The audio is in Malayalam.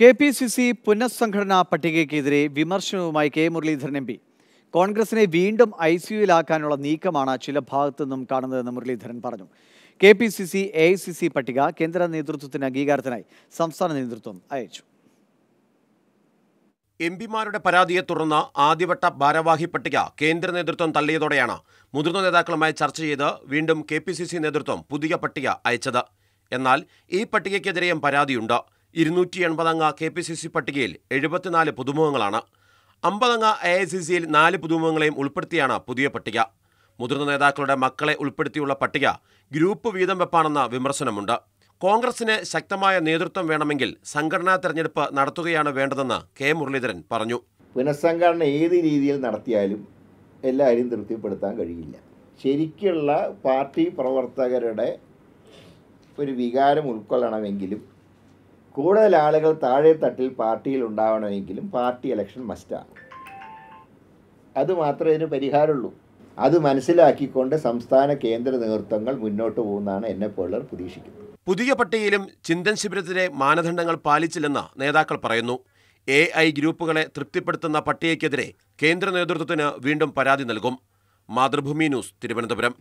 കെ പി സി സി പുനഃസംഘടനാ പട്ടികയ്ക്കെതിരെ വിമർശനവുമായി കെ മുരളീധരൻ എം പി കോൺഗ്രസിനെ വീണ്ടും ഐ സി യുയിലാക്കാനുള്ള നീക്കമാണ് ചില ഭാഗത്തു നിന്നും കാണുന്നതെന്ന് മുരളീധരൻ പറഞ്ഞു K P C C A I C C പട്ടിക കേന്ദ്ര നേതൃത്വത്തിന് അംഗീകാരത്തിനായി സംസ്ഥാന നേതൃത്വം അയച്ചു എം പിമാരുടെ പരാതിയെ തുടർന്ന് ആദ്യവട്ട ഭാരവാഹി പട്ടിക കേന്ദ്ര നേതൃത്വം തള്ളിയതോടെയാണ് മുതിർന്ന നേതാക്കളുമായി ചർച്ച ചെയ്ത് വീണ്ടും കെ നേതൃത്വം പുതിയ പട്ടിക അയച്ചത് എന്നാൽ ഈ പട്ടികയ്ക്കെതിരെയും പരാതിയുണ്ട് ഇരുന്നൂറ്റി എൺപതംഗ കെ പി സി സി പട്ടികയിൽ എഴുപത്തിനാല് പുതുമുഖങ്ങളാണ് അമ്പതംഗ എ ഐ സി സിയിൽ നാല് പുതുമുഖങ്ങളെയും ഉൾപ്പെടുത്തിയാണ് പുതിയ പട്ടിക മുതിർന്ന നേതാക്കളുടെ മക്കളെ ഉൾപ്പെടുത്തിയുള്ള പട്ടിക ഗ്രൂപ്പ് വീതം വെപ്പാണെന്ന വിമർശനമുണ്ട് കോൺഗ്രസിന് ശക്തമായ നേതൃത്വം വേണമെങ്കിൽ സംഘടനാ തെരഞ്ഞെടുപ്പ് നടത്തുകയാണ് വേണ്ടതെന്ന് കെ മുരളീധരൻ പറഞ്ഞു പുനഃസംഘടന ഏത് രീതിയിൽ നടത്തിയാലും എല്ലാവരും തൃപ്തിപ്പെടുത്താൻ കഴിയില്ല ശരിക്കുള്ള പാർട്ടി പ്രവർത്തകരുടെ ഒരു വികാരം ഉൾക്കൊള്ളണമെങ്കിലും കൂടുതൽ ആളുകൾ താഴെ തട്ടിൽ പാർട്ടിയിൽ ഉണ്ടാവണമെങ്കിലും പാർട്ടി ഇലക്ഷൻ മസ്റ്റാണ് അത് മാത്രമേ ഇതിന് പരിഹാരമുള്ളൂ അത് മനസ്സിലാക്കിക്കൊണ്ട് സംസ്ഥാന കേന്ദ്ര നേതൃത്വങ്ങൾ മുന്നോട്ട് പോകുന്നതാണ് എന്നെ പോലുള്ളവർ പ്രതീക്ഷിക്കുന്നത് പുതിയ പട്ടികയിലും ചിന്തൻ ശിബിരത്തിലെ മാനദണ്ഡങ്ങൾ പാലിച്ചില്ലെന്ന് നേതാക്കൾ പറയുന്നു എ ഐ ഗ്രൂപ്പുകളെ തൃപ്തിപ്പെടുത്തുന്ന പട്ടികയ്ക്കെതിരെ കേന്ദ്ര നേതൃത്വത്തിന് വീണ്ടും പരാതി നൽകും മാതൃഭൂമി ന്യൂസ് തിരുവനന്തപുരം